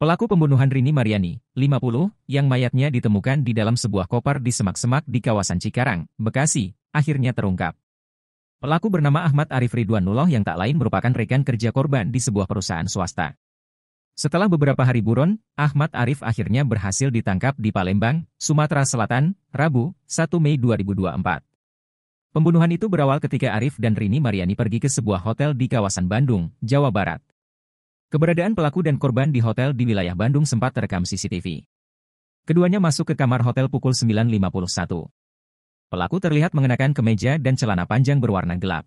Pelaku pembunuhan Rini Mariani, 50, yang mayatnya ditemukan di dalam sebuah koper di semak-semak di kawasan Cikarang, Bekasi, akhirnya terungkap. Pelaku bernama Ahmad Arif Ridwanullah yang tak lain merupakan rekan kerja korban di sebuah perusahaan swasta. Setelah beberapa hari buron, Ahmad Arif akhirnya berhasil ditangkap di Palembang, Sumatera Selatan, Rabu, 1 Mei 2024. Pembunuhan itu berawal ketika Arif dan Rini Mariani pergi ke sebuah hotel di kawasan Bandung, Jawa Barat. Keberadaan pelaku dan korban di hotel di wilayah Bandung sempat terekam CCTV. Keduanya masuk ke kamar hotel pukul 9.51. Pelaku terlihat mengenakan kemeja dan celana panjang berwarna gelap.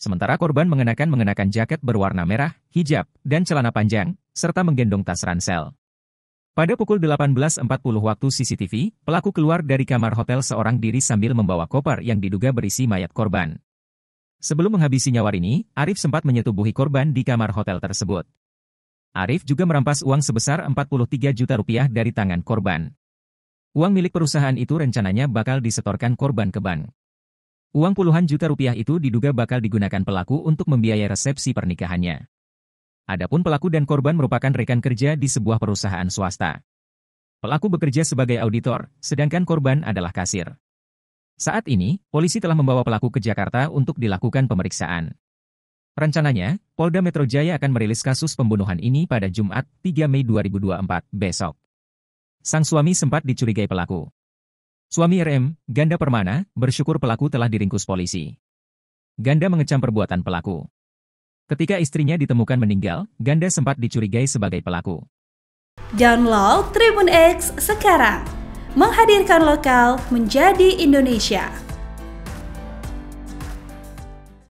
Sementara korban mengenakan mengenakan jaket berwarna merah, hijab, dan celana panjang, serta menggendong tas ransel. Pada pukul 18.40 waktu CCTV, pelaku keluar dari kamar hotel seorang diri sambil membawa koper yang diduga berisi mayat korban. Sebelum menghabisi nyawa ini, Arif sempat menyetubuhi korban di kamar hotel tersebut. Arif juga merampas uang sebesar 43 juta rupiah dari tangan korban. Uang milik perusahaan itu rencananya bakal disetorkan korban ke bank. Uang puluhan juta rupiah itu diduga bakal digunakan pelaku untuk membiayai resepsi pernikahannya. Adapun pelaku dan korban merupakan rekan kerja di sebuah perusahaan swasta. Pelaku bekerja sebagai auditor, sedangkan korban adalah kasir. Saat ini, polisi telah membawa pelaku ke Jakarta untuk dilakukan pemeriksaan. Rencananya, Polda Metro Jaya akan merilis kasus pembunuhan ini pada Jumat 3 Mei 2024 besok. Sang suami sempat dicurigai pelaku. Suami RM, Ganda Permana, bersyukur pelaku telah diringkus polisi. Ganda mengecam perbuatan pelaku. Ketika istrinya ditemukan meninggal, Ganda sempat dicurigai sebagai pelaku. Download Tribun X sekarang. Menghadirkan lokal menjadi Indonesia.